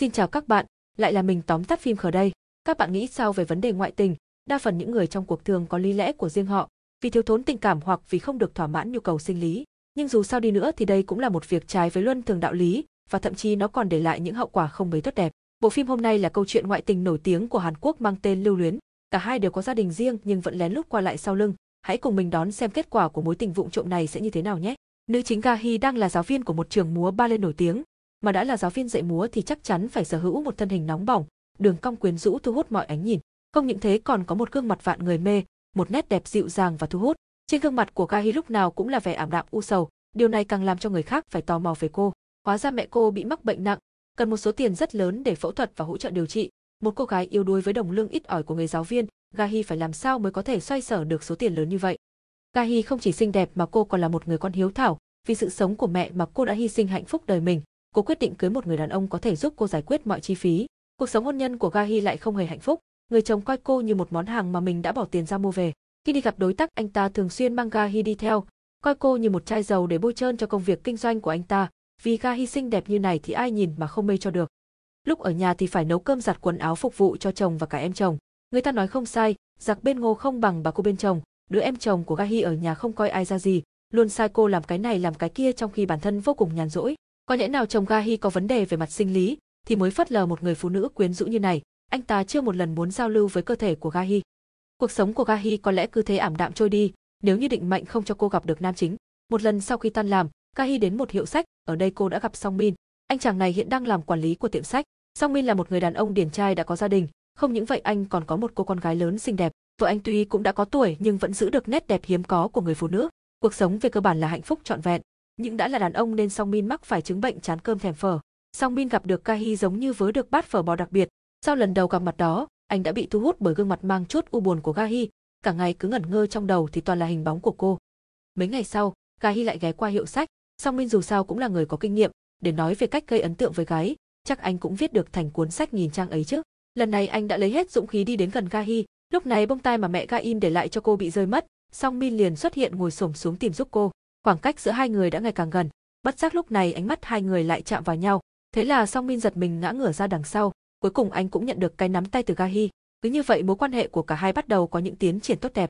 Xin chào các bạn, lại là mình tóm tắt phim khở đây. Các bạn nghĩ sao về vấn đề ngoại tình? Đa phần những người trong cuộc thường có lý lẽ của riêng họ, vì thiếu thốn tình cảm hoặc vì không được thỏa mãn nhu cầu sinh lý. Nhưng dù sao đi nữa thì đây cũng là một việc trái với luân thường đạo lý và thậm chí nó còn để lại những hậu quả không mấy tốt đẹp. Bộ phim hôm nay là câu chuyện ngoại tình nổi tiếng của Hàn Quốc mang tên Lưu Luyến. Cả hai đều có gia đình riêng nhưng vẫn lén lút qua lại sau lưng. Hãy cùng mình đón xem kết quả của mối tình vụng trộm này sẽ như thế nào nhé. Nữ chính Ga Hee đang là giáo viên của một trường múa ba ballet nổi tiếng mà đã là giáo viên dạy múa thì chắc chắn phải sở hữu một thân hình nóng bỏng, đường cong quyến rũ thu hút mọi ánh nhìn. Không những thế còn có một gương mặt vạn người mê, một nét đẹp dịu dàng và thu hút. Trên gương mặt của Kahi lúc nào cũng là vẻ ảm đạm u sầu, điều này càng làm cho người khác phải tò mò về cô. Hóa ra mẹ cô bị mắc bệnh nặng, cần một số tiền rất lớn để phẫu thuật và hỗ trợ điều trị. Một cô gái yêu đuối với đồng lương ít ỏi của người giáo viên, Gahi phải làm sao mới có thể xoay sở được số tiền lớn như vậy. Gahi không chỉ xinh đẹp mà cô còn là một người con hiếu thảo, vì sự sống của mẹ mà cô đã hy sinh hạnh phúc đời mình cô quyết định cưới một người đàn ông có thể giúp cô giải quyết mọi chi phí. Cuộc sống hôn nhân của Gahi lại không hề hạnh phúc, người chồng coi cô như một món hàng mà mình đã bỏ tiền ra mua về. Khi đi gặp đối tác, anh ta thường xuyên mang Gahi đi theo, coi cô như một chai dầu để bôi trơn cho công việc kinh doanh của anh ta, vì Gahi xinh đẹp như này thì ai nhìn mà không mê cho được. Lúc ở nhà thì phải nấu cơm giặt quần áo phục vụ cho chồng và cả em chồng. Người ta nói không sai, giặc bên ngô không bằng bà cô bên chồng, đứa em chồng của Gahi ở nhà không coi ai ra gì, luôn sai cô làm cái này làm cái kia trong khi bản thân vô cùng nhàn rỗi. Có lẽ nào chồng Gahi có vấn đề về mặt sinh lý, thì mới phất lờ một người phụ nữ quyến rũ như này, anh ta chưa một lần muốn giao lưu với cơ thể của Gahi. Cuộc sống của Gahi có lẽ cứ thế ảm đạm trôi đi, nếu như định mệnh không cho cô gặp được nam chính. Một lần sau khi tan làm, Gahi đến một hiệu sách, ở đây cô đã gặp Song Min. Anh chàng này hiện đang làm quản lý của tiệm sách. Song Min là một người đàn ông điển trai đã có gia đình, không những vậy anh còn có một cô con gái lớn xinh đẹp. Vợ anh tuy cũng đã có tuổi nhưng vẫn giữ được nét đẹp hiếm có của người phụ nữ. Cuộc sống về cơ bản là hạnh phúc trọn vẹn, nhưng đã là đàn ông nên Song Min mắc phải chứng bệnh chán cơm thèm phở. Song Min gặp được Kahi giống như vớ được bát phở bò đặc biệt, sau lần đầu gặp mặt đó, anh đã bị thu hút bởi gương mặt mang chút u buồn của Kahi, cả ngày cứ ngẩn ngơ trong đầu thì toàn là hình bóng của cô. Mấy ngày sau, Kahi lại ghé qua hiệu sách, Song Min dù sao cũng là người có kinh nghiệm, để nói về cách gây ấn tượng với gái, chắc anh cũng viết được thành cuốn sách nghìn trang ấy chứ. Lần này anh đã lấy hết dũng khí đi đến gần Kahi, lúc này bông tai mà mẹ Ga In để lại cho cô bị rơi mất, Song Min liền xuất hiện ngồi xổm xuống tìm giúp cô. Khoảng cách giữa hai người đã ngày càng gần, bất giác lúc này ánh mắt hai người lại chạm vào nhau, thế là Song Min giật mình ngã ngửa ra đằng sau, cuối cùng anh cũng nhận được cái nắm tay từ Gahi, cứ như vậy mối quan hệ của cả hai bắt đầu có những tiến triển tốt đẹp.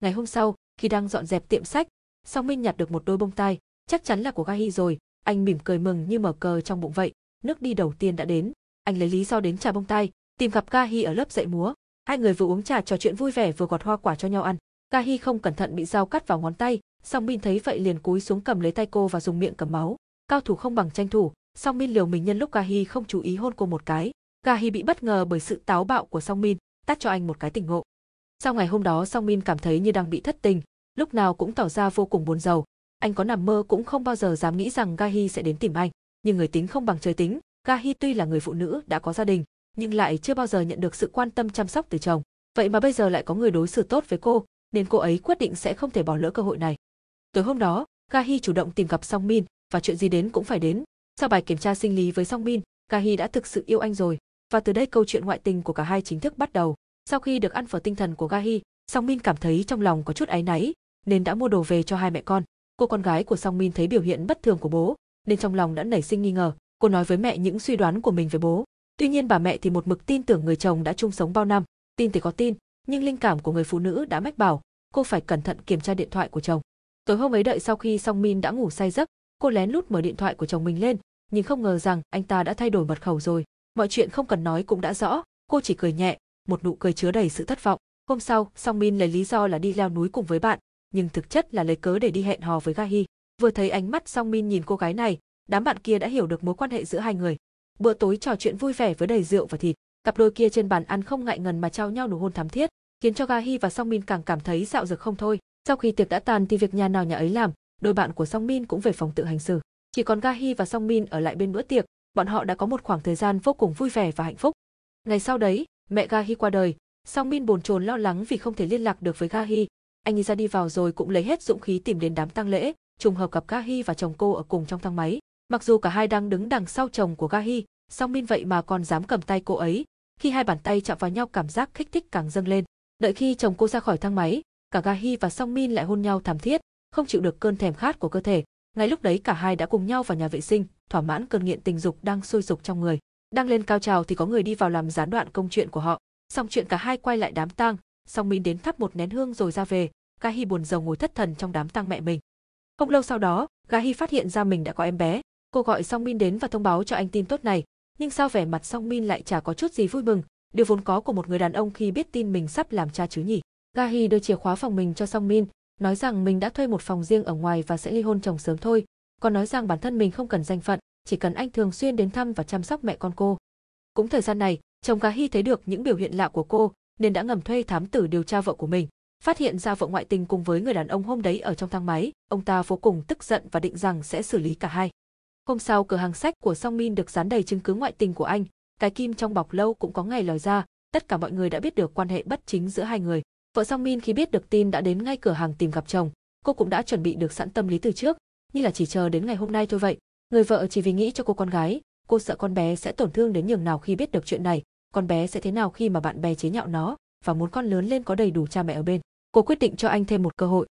Ngày hôm sau, khi đang dọn dẹp tiệm sách, Song Min nhặt được một đôi bông tai, chắc chắn là của Gahi rồi, anh mỉm cười mừng như mở cờ trong bụng vậy, nước đi đầu tiên đã đến, anh lấy lý do đến trà bông tai, tìm gặp Gahi ở lớp dạy múa, hai người vừa uống trà trò chuyện vui vẻ vừa gọt hoa quả cho nhau ăn. Gahi không cẩn thận bị dao cắt vào ngón tay, song min thấy vậy liền cúi xuống cầm lấy tay cô và dùng miệng cầm máu cao thủ không bằng tranh thủ song min liều mình nhân lúc gahi không chú ý hôn cô một cái gahi bị bất ngờ bởi sự táo bạo của song min tát cho anh một cái tỉnh ngộ sau ngày hôm đó song min cảm thấy như đang bị thất tình lúc nào cũng tỏ ra vô cùng buồn rầu anh có nằm mơ cũng không bao giờ dám nghĩ rằng gahi sẽ đến tìm anh nhưng người tính không bằng trời tính gahi tuy là người phụ nữ đã có gia đình nhưng lại chưa bao giờ nhận được sự quan tâm chăm sóc từ chồng vậy mà bây giờ lại có người đối xử tốt với cô nên cô ấy quyết định sẽ không thể bỏ lỡ cơ hội này Tối hôm đó, Gahi chủ động tìm gặp Song Min và chuyện gì đến cũng phải đến. Sau bài kiểm tra sinh lý với Song Min, Gahi đã thực sự yêu anh rồi và từ đây câu chuyện ngoại tình của cả hai chính thức bắt đầu. Sau khi được ăn phở tinh thần của Gahi, Song Min cảm thấy trong lòng có chút áy náy, nên đã mua đồ về cho hai mẹ con. Cô con gái của Song Min thấy biểu hiện bất thường của bố, nên trong lòng đã nảy sinh nghi ngờ. Cô nói với mẹ những suy đoán của mình về bố. Tuy nhiên bà mẹ thì một mực tin tưởng người chồng đã chung sống bao năm, tin thì có tin, nhưng linh cảm của người phụ nữ đã mách bảo, cô phải cẩn thận kiểm tra điện thoại của chồng. Tối hôm ấy đợi sau khi Song Min đã ngủ say giấc, cô lén lút mở điện thoại của chồng mình lên, nhưng không ngờ rằng anh ta đã thay đổi mật khẩu rồi. Mọi chuyện không cần nói cũng đã rõ, cô chỉ cười nhẹ, một nụ cười chứa đầy sự thất vọng. Hôm sau, Song Min lấy lý do là đi leo núi cùng với bạn, nhưng thực chất là lấy cớ để đi hẹn hò với Ga Hi. Vừa thấy ánh mắt Song Min nhìn cô gái này, đám bạn kia đã hiểu được mối quan hệ giữa hai người. Bữa tối trò chuyện vui vẻ với đầy rượu và thịt, cặp đôi kia trên bàn ăn không ngại ngần mà trao nhau nụ hôn thắm thiết, khiến cho Ga Hi và Song Min càng cảm thấy dạo dực không thôi. Sau khi tiệc đã tàn thì việc nhà nào nhà ấy làm, đôi bạn của Song Min cũng về phòng tự hành xử. Chỉ còn Ga Hi và Song Min ở lại bên bữa tiệc, bọn họ đã có một khoảng thời gian vô cùng vui vẻ và hạnh phúc. Ngày sau đấy, mẹ Ga Hi qua đời, Song Min bồn chồn lo lắng vì không thể liên lạc được với Ga Hi. Anh ra đi vào rồi cũng lấy hết dũng khí tìm đến đám tang lễ, trùng hợp gặp Ga Hi và chồng cô ở cùng trong thang máy. Mặc dù cả hai đang đứng đằng sau chồng của Ga Hi, Song Min vậy mà còn dám cầm tay cô ấy. Khi hai bàn tay chạm vào nhau cảm giác kích thích càng dâng lên. Đợi khi chồng cô ra khỏi thang máy, cả Gahi và Song Min lại hôn nhau thảm thiết, không chịu được cơn thèm khát của cơ thể. Ngay lúc đấy cả hai đã cùng nhau vào nhà vệ sinh, thỏa mãn cơn nghiện tình dục đang sôi sục trong người. Đang lên cao trào thì có người đi vào làm gián đoạn công chuyện của họ. Xong chuyện cả hai quay lại đám tang, Song Min đến thắp một nén hương rồi ra về, Gahi buồn rầu ngồi thất thần trong đám tang mẹ mình. Không lâu sau đó, Gahi phát hiện ra mình đã có em bé, cô gọi Song Min đến và thông báo cho anh tin tốt này, nhưng sao vẻ mặt Song Min lại chả có chút gì vui mừng, điều vốn có của một người đàn ông khi biết tin mình sắp làm cha chứ nhỉ? Gahi đưa chìa khóa phòng mình cho Song Min, nói rằng mình đã thuê một phòng riêng ở ngoài và sẽ ly hôn chồng sớm thôi, còn nói rằng bản thân mình không cần danh phận, chỉ cần anh thường xuyên đến thăm và chăm sóc mẹ con cô. Cũng thời gian này, chồng Gahi thấy được những biểu hiện lạ của cô, nên đã ngầm thuê thám tử điều tra vợ của mình. Phát hiện ra vợ ngoại tình cùng với người đàn ông hôm đấy ở trong thang máy, ông ta vô cùng tức giận và định rằng sẽ xử lý cả hai. Hôm sau cửa hàng sách của Song Min được dán đầy chứng cứ ngoại tình của anh, cái kim trong bọc lâu cũng có ngày lòi ra, tất cả mọi người đã biết được quan hệ bất chính giữa hai người. Vợ Song Min khi biết được tin đã đến ngay cửa hàng tìm gặp chồng, cô cũng đã chuẩn bị được sẵn tâm lý từ trước, như là chỉ chờ đến ngày hôm nay thôi vậy. Người vợ chỉ vì nghĩ cho cô con gái, cô sợ con bé sẽ tổn thương đến nhường nào khi biết được chuyện này, con bé sẽ thế nào khi mà bạn bè chế nhạo nó và muốn con lớn lên có đầy đủ cha mẹ ở bên. Cô quyết định cho anh thêm một cơ hội.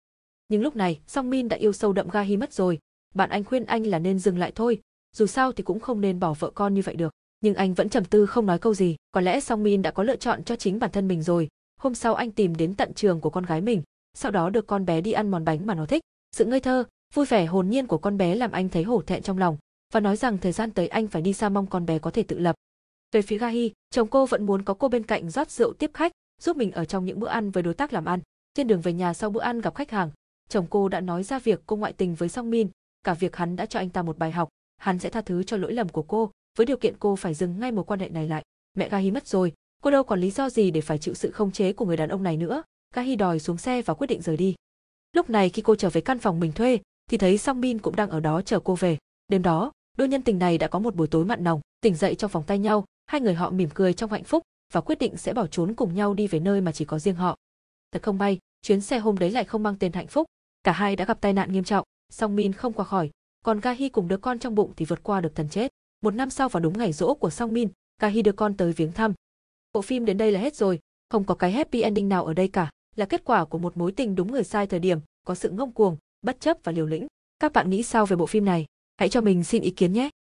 Nhưng lúc này, Song Min đã yêu sâu đậm Ga Hi mất rồi, bạn anh khuyên anh là nên dừng lại thôi, dù sao thì cũng không nên bỏ vợ con như vậy được. Nhưng anh vẫn trầm tư không nói câu gì, có lẽ Song Min đã có lựa chọn cho chính bản thân mình rồi, Hôm sau anh tìm đến tận trường của con gái mình, sau đó được con bé đi ăn món bánh mà nó thích. Sự ngây thơ, vui vẻ hồn nhiên của con bé làm anh thấy hổ thẹn trong lòng và nói rằng thời gian tới anh phải đi xa mong con bé có thể tự lập. Về phía Gahi, chồng cô vẫn muốn có cô bên cạnh rót rượu tiếp khách, giúp mình ở trong những bữa ăn với đối tác làm ăn. Trên đường về nhà sau bữa ăn gặp khách hàng, chồng cô đã nói ra việc cô ngoại tình với Song Min, cả việc hắn đã cho anh ta một bài học, hắn sẽ tha thứ cho lỗi lầm của cô, với điều kiện cô phải dừng ngay mối quan hệ này lại. Mẹ Gahi mất rồi, Cô đâu còn lý do gì để phải chịu sự không chế của người đàn ông này nữa, Kahi đòi xuống xe và quyết định rời đi. Lúc này khi cô trở về căn phòng mình thuê, thì thấy Song Min cũng đang ở đó chờ cô về. Đêm đó, đôi nhân tình này đã có một buổi tối mặn nồng, tỉnh dậy trong phòng tay nhau, hai người họ mỉm cười trong hạnh phúc và quyết định sẽ bỏ trốn cùng nhau đi về nơi mà chỉ có riêng họ. Thật không may, chuyến xe hôm đấy lại không mang tên hạnh phúc, cả hai đã gặp tai nạn nghiêm trọng, Song Min không qua khỏi, còn Ga Hi cùng đứa con trong bụng thì vượt qua được thần chết. Một năm sau vào đúng ngày rỗ của Song Min, Ga Hi đưa con tới viếng thăm, Bộ phim đến đây là hết rồi, không có cái happy ending nào ở đây cả, là kết quả của một mối tình đúng người sai thời điểm, có sự ngông cuồng, bất chấp và liều lĩnh. Các bạn nghĩ sao về bộ phim này? Hãy cho mình xin ý kiến nhé.